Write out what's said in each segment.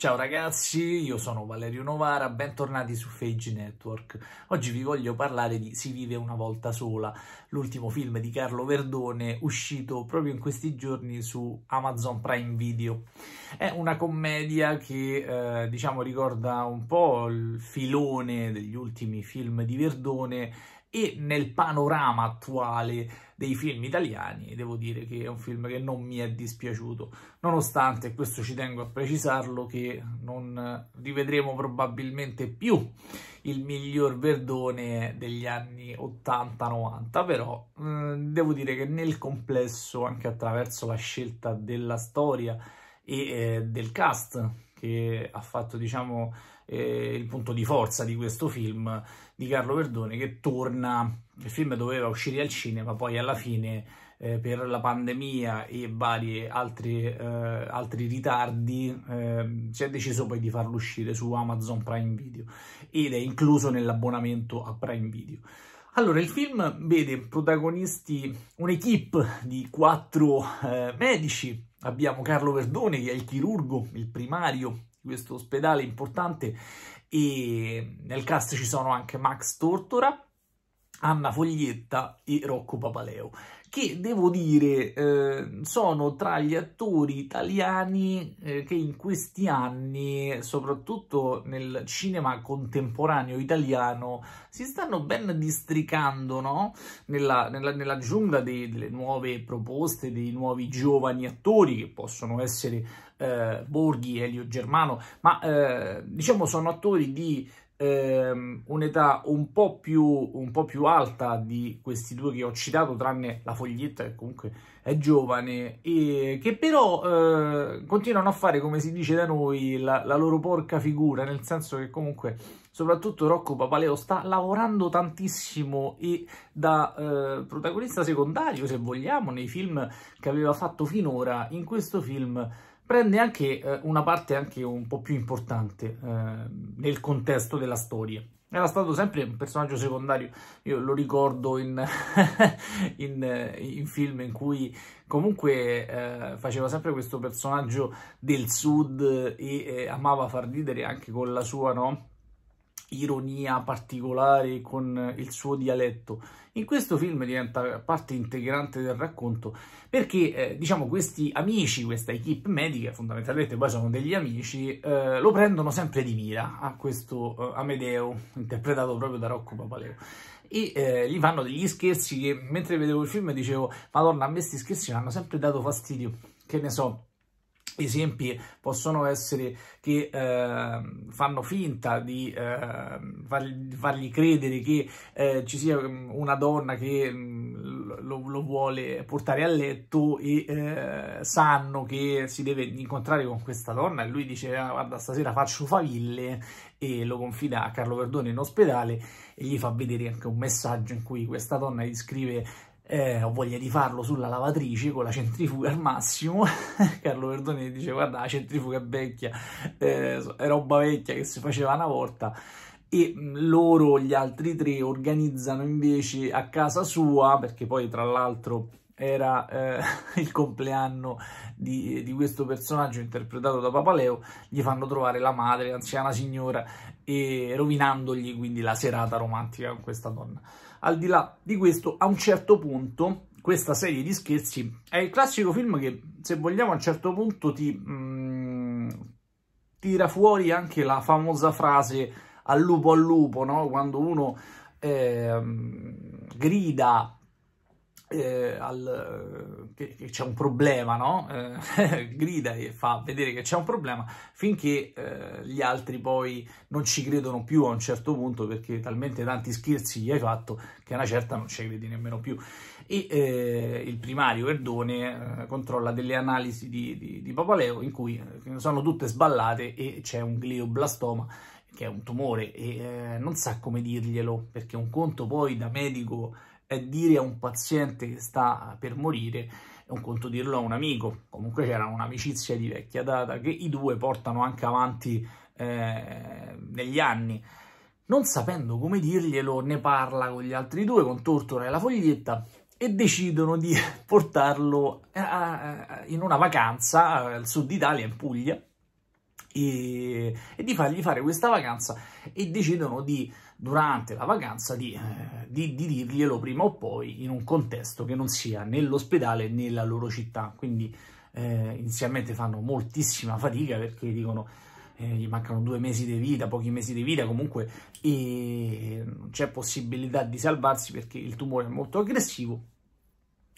Ciao ragazzi, io sono Valerio Novara, bentornati su Fage Network. Oggi vi voglio parlare di Si vive una volta sola, l'ultimo film di Carlo Verdone uscito proprio in questi giorni su Amazon Prime Video. È una commedia che eh, diciamo ricorda un po' il filone degli ultimi film di Verdone e nel panorama attuale dei film italiani devo dire che è un film che non mi è dispiaciuto nonostante, questo ci tengo a precisarlo, che non rivedremo probabilmente più il miglior Verdone degli anni 80-90 però eh, devo dire che nel complesso anche attraverso la scelta della storia e eh, del cast che ha fatto diciamo, eh, il punto di forza di questo film di Carlo Verdone che torna, il film doveva uscire al cinema, poi alla fine eh, per la pandemia e vari altri, eh, altri ritardi ehm, si è deciso poi di farlo uscire su Amazon Prime Video ed è incluso nell'abbonamento a Prime Video. Allora, il film vede protagonisti un'equipe di quattro eh, medici Abbiamo Carlo Verdone che è il chirurgo, il primario di questo ospedale importante e nel cast ci sono anche Max Tortora, Anna Foglietta e Rocco Papaleo che devo dire eh, sono tra gli attori italiani eh, che in questi anni, soprattutto nel cinema contemporaneo italiano, si stanno ben districando no? nella, nella, nella, giungla dei, delle nuove proposte, dei nuovi giovani attori che possono essere eh, Borghi, Elio Germano, ma eh, diciamo sono attori di ehm, un'età un, un po' più alta di questi due che ho citato, tranne la foglietta che comunque è giovane, e che però eh, continuano a fare, come si dice da noi, la, la loro porca figura, nel senso che comunque soprattutto Rocco Papaleo sta lavorando tantissimo e da eh, protagonista secondario, se vogliamo, nei film che aveva fatto finora, in questo film prende anche eh, una parte anche un po' più importante eh, nel contesto della storia. Era stato sempre un personaggio secondario, io lo ricordo in, in, in film in cui comunque eh, faceva sempre questo personaggio del sud e eh, amava far ridere anche con la sua, no? ironia particolare con il suo dialetto. In questo film diventa parte integrante del racconto perché, eh, diciamo, questi amici, questa equip medica, fondamentalmente poi sono degli amici, eh, lo prendono sempre di mira a questo eh, Amedeo, interpretato proprio da Rocco Papaleo. E eh, gli fanno degli scherzi che, mentre vedevo il film, dicevo, madonna, a me questi scherzi mi hanno sempre dato fastidio. Che ne so, esempi possono essere che eh, fanno finta di eh, fargli credere che eh, ci sia ehm, una donna che mm, lo, lo vuole portare a letto e eh, sanno che si deve incontrare con questa donna e lui dice ah, guarda stasera faccio faville e lo confida a Carlo Verdone in ospedale e gli fa vedere anche un messaggio in cui questa donna gli scrive eh, ho voglia di farlo sulla lavatrice con la centrifuga al massimo. Carlo Verdone dice: Guarda, la centrifuga è vecchia, eh, è roba vecchia che si faceva una volta. E mm, loro, gli altri tre, organizzano invece a casa sua, perché poi tra l'altro era eh, il compleanno di, di, questo personaggio interpretato da Papaleo, gli fanno trovare la madre, l'anziana signora, e rovinandogli quindi la serata romantica con questa donna al di là di questo, a un certo punto questa serie di scherzi è il classico film che, se vogliamo, a un certo punto ti mh, mm, tira fuori anche la famosa frase al lupo al lupo, no? quando uno eh, grida eh, al, eh, che, che c'è un problema, no? eh, grida e fa vedere che c'è un problema finché eh, gli altri poi non ci credono più a un certo punto perché talmente tanti scherzi gli hai fatto che a una certa non ci credi nemmeno più. E eh, il primario Verdone eh, controlla delle analisi di, di, di Papaleo in cui sono tutte sballate e c'è un glioblastoma che è un tumore e non sa come dirglielo perché un conto poi da medico è dire a un paziente che sta per morire è un conto dirlo a un amico, comunque c'era un'amicizia di vecchia data che i due portano anche avanti eh, negli anni. Non sapendo come dirglielo, ne parla con gli altri due, con Tortora e la foglietta, e decidono di portarlo eh, a, a, in una vacanza eh, al sud Italia, in Puglia, e, e, di fargli fare questa vacanza, e decidono di durante la vacanza di, eh, di, di dirglielo prima o poi in un contesto che non sia nell'ospedale né nella loro città. Quindi eh, inizialmente fanno moltissima fatica perché dicono eh, gli mancano due mesi di vita, pochi mesi di vita comunque, e non c'è possibilità di salvarsi perché il tumore è molto aggressivo.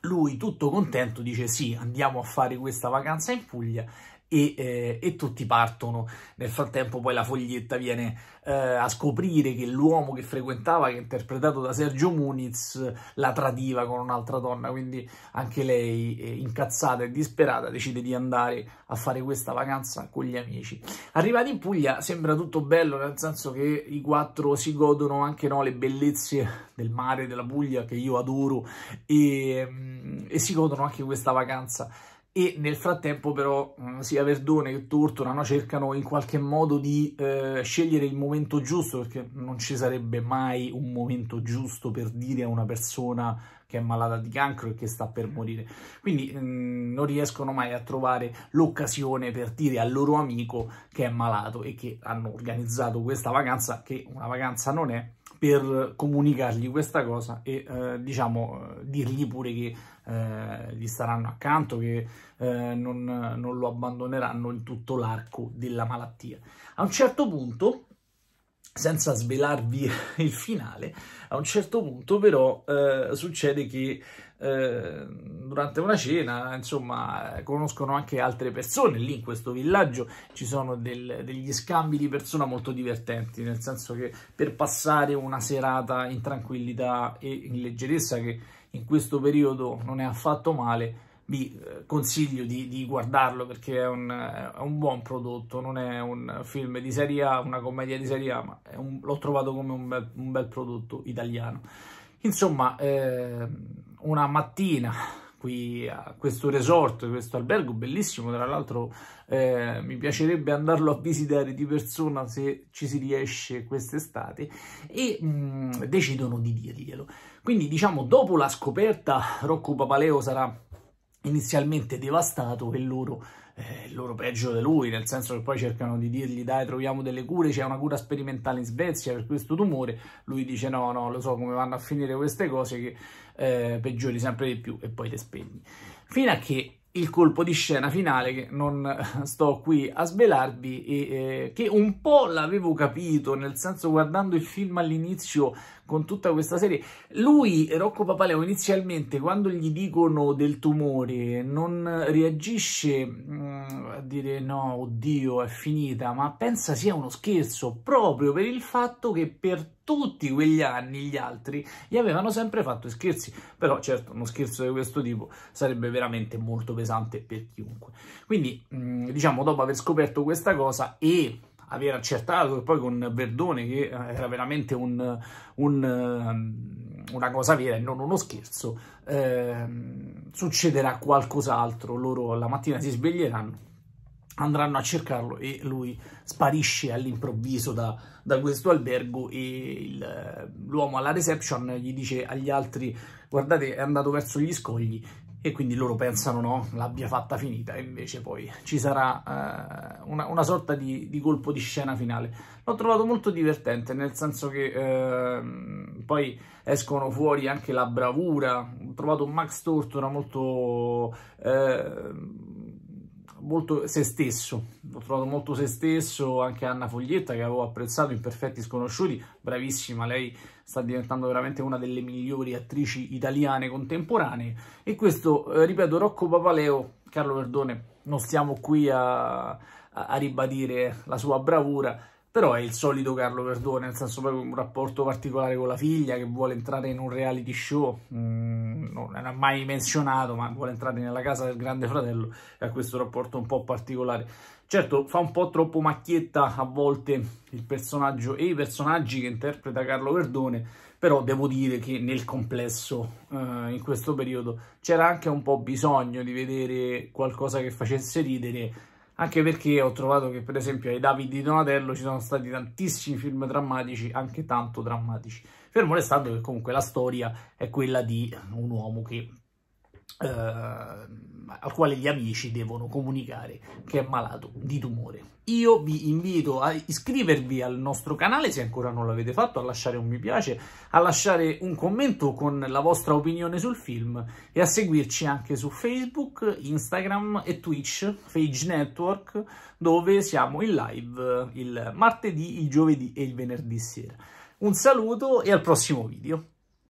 Lui tutto contento dice sì, andiamo a fare questa vacanza in Puglia e, eh, e, tutti partono. Nel frattempo poi la foglietta viene eh, a scoprire che l'uomo che frequentava, che è interpretato da Sergio Muniz, la tradiva con un'altra donna, quindi anche lei, eh, incazzata e disperata, decide di andare a fare questa vacanza con gli amici. Arrivati in Puglia sembra tutto bello, nel senso che i quattro si godono anche no, le bellezze del mare, della Puglia, che io adoro, e, mm, e si godono anche questa vacanza e nel frattempo però mm, sia Verdone che Tortorano cercano in qualche modo di eh, scegliere il momento giusto perché non ci sarebbe mai un momento giusto per dire a una persona che è malata di cancro e che sta per morire. Quindi mh, mm, non riescono mai a trovare l'occasione per dire al loro amico che è malato e che hanno organizzato questa vacanza, che una vacanza non è, per comunicargli questa cosa e eh, diciamo eh, dirgli pure che eh, gli staranno accanto, che eh, non, non lo abbandoneranno in tutto l'arco della malattia. A un certo punto senza svelarvi il finale, a un certo punto però eh, succede che eh, durante una cena, insomma, conoscono anche altre persone, lì in questo villaggio ci sono del, degli scambi di persona molto divertenti, nel senso che per passare una serata in tranquillità e in leggerezza, che in questo periodo non è affatto male, vi eh, consiglio di, di guardarlo perché è un, è un, buon prodotto, non è un film di serie A, una commedia di serie A, ma l'ho trovato come un bel, un bel, prodotto italiano. Insomma, eh, una mattina qui a questo resort, questo albergo bellissimo, tra l'altro eh, mi piacerebbe andarlo a visitare di persona se ci si riesce quest'estate e mh, mm, decidono di dirglielo. Quindi diciamo dopo la scoperta Rocco Papaleo sarà inizialmente devastato e loro, eh, loro peggio di lui, nel senso che poi cercano di dirgli dai troviamo delle cure, c'è una cura sperimentale in Svezia per questo tumore, lui dice no no lo so come vanno a finire queste cose che eh, peggiori sempre di più e poi le spegni. Fino a che il colpo di scena finale che non sto qui a svelarvi e eh, che un po' l'avevo capito, nel senso guardando il film all'inizio con tutta questa serie, lui, Rocco Papaleo, inizialmente quando gli dicono del tumore non reagisce mh, mm, a dire no, oddio, è finita, ma pensa sia uno scherzo proprio per il fatto che per tutti quegli anni gli altri gli avevano sempre fatto scherzi, però certo uno scherzo di questo tipo sarebbe veramente molto pesante per chiunque. Quindi diciamo dopo aver scoperto questa cosa e aver accertato che poi con Verdone che eh, era veramente un, un, ehm, una cosa vera e non uno scherzo, eh, succederà qualcos'altro, loro la mattina si sveglieranno andranno a cercarlo e lui sparisce all'improvviso da, da, questo albergo e eh, l'uomo alla reception gli dice agli altri guardate è andato verso gli scogli e quindi loro pensano no, l'abbia fatta finita, invece poi ci sarà eh, una, una, sorta di, di, colpo di scena finale. L'ho trovato molto divertente, nel senso che eh, poi escono fuori anche la bravura, ho trovato Max Tortora molto... Eh, molto se stesso, l'ho trovato molto se stesso, anche Anna Foglietta che avevo apprezzato in Perfetti Sconosciuti, bravissima, lei sta diventando veramente una delle migliori attrici italiane contemporanee e questo, eh, ripeto, Rocco Papaleo, Carlo Verdone, non stiamo qui a, a ribadire la sua bravura, però è il solito Carlo Verdone, nel senso proprio un rapporto particolare con la figlia che vuole entrare in un reality show, mm, non era mai menzionato, ma vuole entrare nella casa del grande fratello e ha questo rapporto un po' particolare. Certo, fa un po' troppo macchietta a volte il personaggio e i personaggi che interpreta Carlo Verdone, però devo dire che nel complesso, eh, in questo periodo, c'era anche un po' bisogno di vedere qualcosa che facesse ridere anche perché ho trovato che per esempio ai David di Donatello ci sono stati tantissimi film drammatici, anche tanto drammatici, fermo restando che comunque la storia è quella di un uomo che eh, al quale gli amici devono comunicare che è malato di tumore. Io vi invito a iscrivervi al nostro canale se ancora non l'avete fatto, a lasciare un mi piace, a lasciare un commento con la vostra opinione sul film e a seguirci anche su Facebook, Instagram e Twitch, Fage Network, dove siamo in live il martedì, il giovedì e il venerdì sera. Un saluto e al prossimo video.